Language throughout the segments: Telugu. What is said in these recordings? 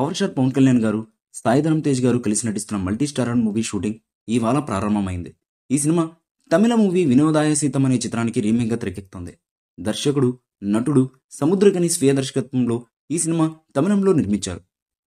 పవర్ స్టార్ పవన్ కళ్యాణ్ గారు సాయిధరం తేజ్ గారు కలిసి నటిస్తున్న మల్టీ మూవీ షూటింగ్ ఇవాళ ప్రారంభమైంది ఈ సినిమా తమిళ మూవీ వినోదాయ సీతం అనే చిత్రానికి రీమేక్ గా తెరకెక్కుతుంది దర్శకుడు నటుడు సముద్రకని స్వీయ దర్శకత్వంలో ఈ సినిమా తమిళంలో నిర్మించారు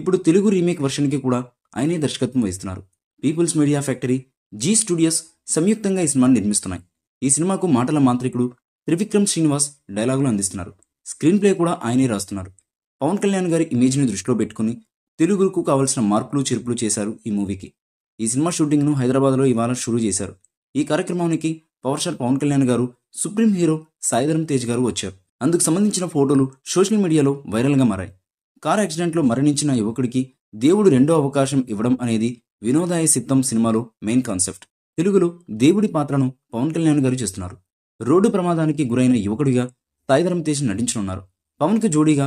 ఇప్పుడు తెలుగు రీమేక్ వర్షన్కి కూడా ఆయనే దర్శకత్వం వహిస్తున్నారు people's media factory Zee studios సంయుక్తంగా ఈ సినిమాను నిర్మిస్తున్నాయి ఈ సినిమాకు మాటల మాంత్రికుడు త్రివిక్రమ్ శ్రీనివాస్ డైలాగులు అందిస్తున్నారు స్క్రీన్ ప్లే కూడా ఆయనే రాస్తున్నారు పవన్ కళ్యాణ్ గారి ఇమేజ్ని దృష్టిలో పెట్టుకుని తెలుగుకు కావాల్సిన మార్పులు చేర్పులు చేశారు ఈ మూవీకి ఈ సినిమా షూటింగ్ను హైదరాబాద్లో ఇవాళ షురూ చేశారు ఈ కార్యక్రమానికి పవర్ స్టార్ పవన్ కళ్యాణ్ గారు సుప్రీం హీరో సాయిధరం తేజ్ గారు వచ్చారు అందుకు సంబంధించిన ఫోటోలు సోషల్ మీడియాలో వైరల్గా మారాయి కార్ యాక్సిడెంట్లో మరణించిన యువకుడికి దేవుడు రెండో అవకాశం ఇవ్వడం అనేది వినోదాయ సిద్ధం సినిమాలో మెయిన్ కాన్సెప్ట్ తెలుగులో దేవుడి పాత్రను పవన్ కళ్యాణ్ గారు చేస్తున్నారు రోడ్డు ప్రమాదానికి గురైన యువకుడిగా సాయిధరం తేజ్ నటించనున్నారు పవన్కు జోడీగా